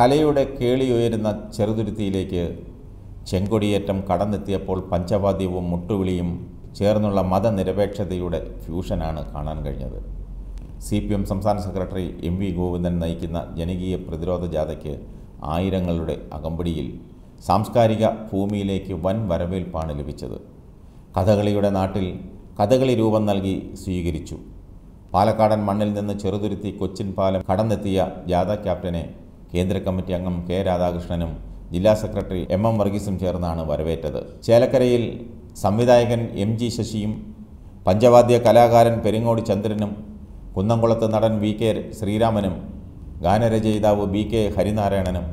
കലയുടെ ഉയരുന്ന ചെറുതുരുത്തിയിലേക്ക് ചെങ്കൊടിയേറ്റം കടന്നെത്തിയപ്പോൾ പഞ്ചവാദ്യവും മുട്ടുവിളിയും ചേർന്നുള്ള മതനിരപേക്ഷതയുടെ ഫ്യൂഷനാണ് കാണാൻ കഴിഞ്ഞത് സി പി എം സംസ്ഥാന സെക്രട്ടറി എം വി ഗോവിന്ദൻ നയിക്കുന്ന ജനകീയ പ്രതിരോധ ജാഥയ്ക്ക് ആയിരങ്ങളുടെ അകമ്പടിയിൽ സാംസ്കാരിക ഭൂമിയിലേക്ക് വൻ വരവേൽപ്പാണ് ലഭിച്ചത് കഥകളിയുടെ നാട്ടിൽ കഥകളി രൂപം നൽകി സ്വീകരിച്ചു പാലക്കാടൻ മണ്ണിൽ നിന്ന് ചെറുതുരുത്തി കൊച്ചിൻ പാലം കടന്നെത്തിയ ജാഥ ക്യാപ്റ്റനെ കേന്ദ്ര കമ്മിറ്റി അംഗം കെ രാധാകൃഷ്ണനും ജില്ലാ സെക്രട്ടറി എം എം വർഗീസും ചേർന്നാണ് വരവേറ്റത് ചേലക്കരയിൽ സംവിധായകൻ എം ജി ശശിയും പഞ്ചവാദ്യ കലാകാരൻ പെരിങ്ങോട് ചന്ദ്രനും കുന്നംകുളത്ത് നടൻ വി കെ ശ്രീരാമനും ഗാനരചയിതാവ് ബി കെ ഹരിനാരായണനും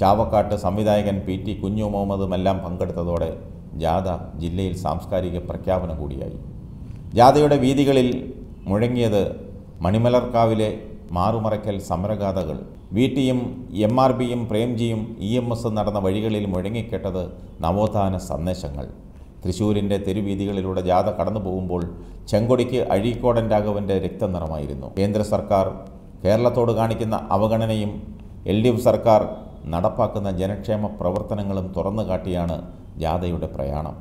ചാവക്കാട്ട് സംവിധായകൻ പി ടി കുഞ്ഞു മുഹമ്മദുമെല്ലാം പങ്കെടുത്തതോടെ ജാഥ ജില്ലയിൽ സാംസ്കാരിക പ്രഖ്യാപനം കൂടിയായി ജാഥയുടെ വീതികളിൽ മുഴങ്ങിയത് മണിമലർക്കാവിലെ മാറുമറയ്ക്കൽ സമരഗാഥകൾ വി ടിയും എം ആർ ബിയും പ്രേംജിയും ഇ എം എസ് നടന്ന വഴികളിൽ മുഴങ്ങിക്കെട്ടത് നവോത്ഥാന സന്ദേശങ്ങൾ തൃശൂരിൻ്റെ തെരുവീതികളിലൂടെ ജാഥ കടന്നു പോകുമ്പോൾ ചെങ്കൊടിക്ക് അഴീക്കോടൻ രാഘവൻ്റെ രക്തനിറമായിരുന്നു കേന്ദ്ര സർക്കാർ കേരളത്തോട് കാണിക്കുന്ന അവഗണനയും എൽ ഡി എഫ് സർക്കാർ നടപ്പാക്കുന്ന ജനക്ഷേമ പ്രവർത്തനങ്ങളും തുറന്നു കാട്ടിയാണ് ജാഥയുടെ പ്രയാണം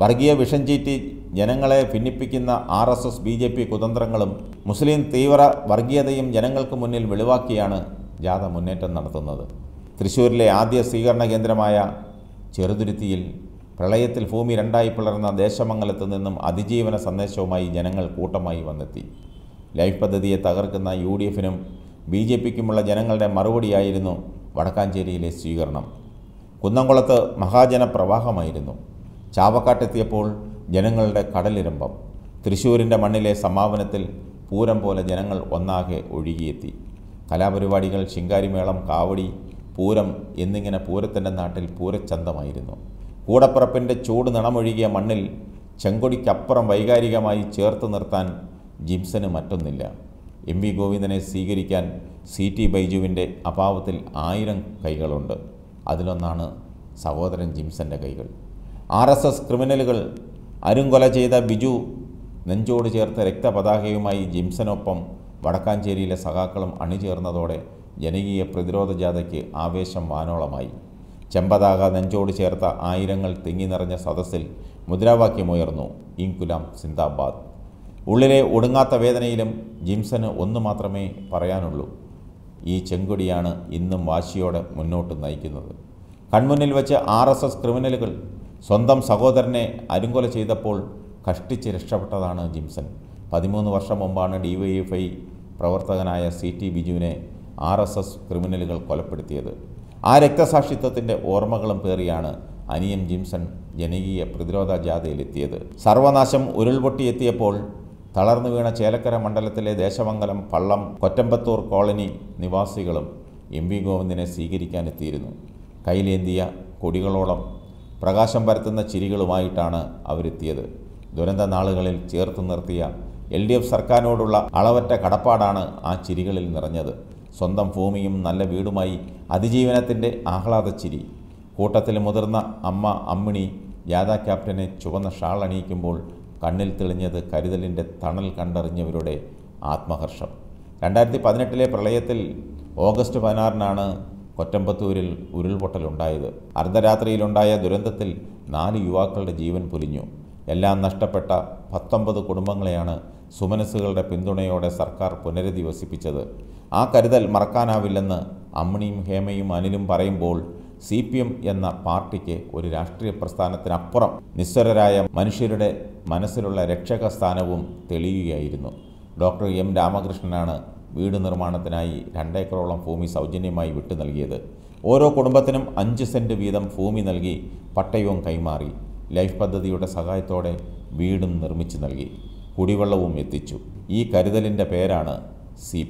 വർഗീയ വിഷം ചീറ്റി ജനങ്ങളെ ഭിന്നിപ്പിക്കുന്ന R S S B J P കുതന്ത്രങ്ങളും മുസ്ലിം തീവ്ര വർഗീയതയും ജനങ്ങൾക്ക് മുന്നിൽ വെളിവാക്കിയാണ് ജാഥ മുന്നേറ്റം നടത്തുന്നത് തൃശ്ശൂരിലെ ആദ്യ സ്വീകരണ കേന്ദ്രമായ ചെറുതുരുത്തിയിൽ പ്രളയത്തിൽ ഭൂമി രണ്ടായി പിളർന്ന ദേശമംഗലത്ത് നിന്നും അതിജീവന സന്ദേശവുമായി ജനങ്ങൾ കൂട്ടമായി വന്നെത്തി ലൈഫ് പദ്ധതിയെ തകർക്കുന്ന യു ഡി എഫിനും ബി ജെ പിക്കുമുള്ള ജനങ്ങളുടെ മറുപടിയായിരുന്നു വടക്കാഞ്ചേരിയിലെ സ്വീകരണം കുന്നംകുളത്ത് മഹാജനപ്രവാഹമായിരുന്നു ചാവക്കാട്ടെത്തിയപ്പോൾ ജനങ്ങളുടെ കടലിരമ്പം തൃശ്ശൂരിൻ്റെ മണ്ണിലെ സമാപനത്തിൽ പൂരം പോലെ ജനങ്ങൾ ഒന്നാകെ ഒഴുകിയെത്തി കലാപരിപാടികൾ ശിങ്കാരിമേളം കാവടി പൂരം എന്നിങ്ങനെ പൂരത്തിൻ്റെ നാട്ടിൽ പൂരച്ചന്തമായിരുന്നു കൂടപ്പുറപ്പിൻ്റെ ചൂട് നിണമൊഴുകിയ മണ്ണിൽ ചെങ്കൊടിക്കപ്പുറം വൈകാരികമായി ചേർത്ത് നിർത്താൻ ജിംസന് മറ്റൊന്നില്ല എം വി ഗോവിന്ദനെ സ്വീകരിക്കാൻ സി ടി ബൈജുവിൻ്റെ അഭാവത്തിൽ ആയിരം കൈകളുണ്ട് അതിലൊന്നാണ് സഹോദരൻ ജിംസൻ്റെ കൈകൾ ആർ എസ് എസ് ക്രിമിനലുകൾ അരുംകൊല ചെയ്ത ബിജു നെഞ്ചോട് ചേർത്ത രക്തപതാകയുമായി ജിംസനൊപ്പം വടക്കാഞ്ചേരിയിലെ സഖാക്കളും അണിചേർന്നതോടെ ജനകീയ പ്രതിരോധ ജാഥയ്ക്ക് ആവേശം വാനോളമായി ചെമ്പതാക നെഞ്ചോട് ചേർത്ത ആയിരങ്ങൾ തിങ്ങി നിറഞ്ഞ സദസ്സിൽ മുദ്രാവാക്യമുയർന്നു ഇൻകുലാം സിന്ദാബാദ് ഉള്ളിലെ ഒടുങ്ങാത്ത വേദനയിലും ജിംസന് ഒന്നു മാത്രമേ പറയാനുള്ളൂ ഈ ചെങ്കുടിയാണ് ഇന്നും വാശിയോടെ മുന്നോട്ട് നയിക്കുന്നത് കൺമുന്നിൽ വെച്ച് ആർ എസ് എസ് ക്രിമിനലുകൾ സ്വന്തം സഹോദരനെ അരുങ്കൊല ചെയ്തപ്പോൾ കഷ്ടിച്ച് രക്ഷപ്പെട്ടതാണ് ജിംസൺ പതിമൂന്ന് വർഷം മുമ്പാണ് ഡിവൈഎഫ്ഐ പ്രവർത്തകനായ സി ടി ബിജുവിനെ ആർ എസ് എസ് ക്രിമിനലുകൾ കൊലപ്പെടുത്തിയത് ആ രക്തസാക്ഷിത്വത്തിൻ്റെ ഓർമ്മകളും പേറിയാണ് അനിയൻ ജിംസൺ ജനകീയ പ്രതിരോധ ജാഥയിലെത്തിയത് സർവനാശം ഉരുൾപൊട്ടിയെത്തിയപ്പോൾ തളർന്നു വീണ ചേലക്കര മണ്ഡലത്തിലെ ദേശമംഗലം പള്ളം കൊറ്റമ്പത്തൂർ കോളനി നിവാസികളും എം വി ഗോവിന്ദനെ സ്വീകരിക്കാനെത്തിയിരുന്നു കയ്യിലേന്തിയ കൊടികളോളം പ്രകാശം പരത്തുന്ന ചിരികളുമായിട്ടാണ് അവരെത്തിയത് ദുരന്ത നാളുകളിൽ ചേർത്ത് നിർത്തിയ എൽ ഡി എഫ് സർക്കാരിനോടുള്ള അളവറ്റ കടപ്പാടാണ് ആ ചിരികളിൽ നിറഞ്ഞത് സ്വന്തം ഭൂമിയും നല്ല വീടുമായി അതിജീവനത്തിൻ്റെ ചിരി കൂട്ടത്തിൽ മുതിർന്ന അമ്മ അമ്മിണി യാഥാ ക്യാപ്റ്റനെ ചുവന്ന ഷാൾ അണിയിക്കുമ്പോൾ കണ്ണിൽ തെളിഞ്ഞത് കരുതലിൻ്റെ തണൽ കണ്ടറിഞ്ഞവരുടെ ആത്മഹർഷം രണ്ടായിരത്തി പതിനെട്ടിലെ പ്രളയത്തിൽ ഓഗസ്റ്റ് പതിനാറിനാണ് കൊറ്റമ്പത്തൂരിൽ ഉരുൾപൊട്ടലുണ്ടായത് അർദ്ധരാത്രിയിലുണ്ടായ ദുരന്തത്തിൽ നാല് യുവാക്കളുടെ ജീവൻ പൊലിഞ്ഞു എല്ലാം നഷ്ടപ്പെട്ട പത്തൊമ്പത് കുടുംബങ്ങളെയാണ് സുമനസ്സുകളുടെ പിന്തുണയോടെ സർക്കാർ പുനരധിവസിപ്പിച്ചത് ആ കരുതൽ മറക്കാനാവില്ലെന്ന് അമ്മിണിയും ഹേമയും അനിലും പറയുമ്പോൾ സി പി എം എന്ന പാർട്ടിക്ക് ഒരു രാഷ്ട്രീയ പ്രസ്ഥാനത്തിനപ്പുറം നിസ്വരരായ മനുഷ്യരുടെ മനസ്സിലുള്ള രക്ഷക സ്ഥാനവും തെളിയുകയായിരുന്നു ഡോക്ടർ എം രാമകൃഷ്ണനാണ് വീട് നിർമ്മാണത്തിനായി രണ്ടേക്കറോളം ഭൂമി സൗജന്യമായി വിട്ടു നൽകിയത് ഓരോ കുടുംബത്തിനും അഞ്ച് സെൻറ്റ് വീതം ഭൂമി നൽകി പട്ടയവും കൈമാറി ലൈഫ് പദ്ധതിയുടെ സഹായത്തോടെ വീടും നിർമ്മിച്ചു നൽകി കുടിവെള്ളവും എത്തിച്ചു ഈ കരുതലിൻ്റെ പേരാണ് സി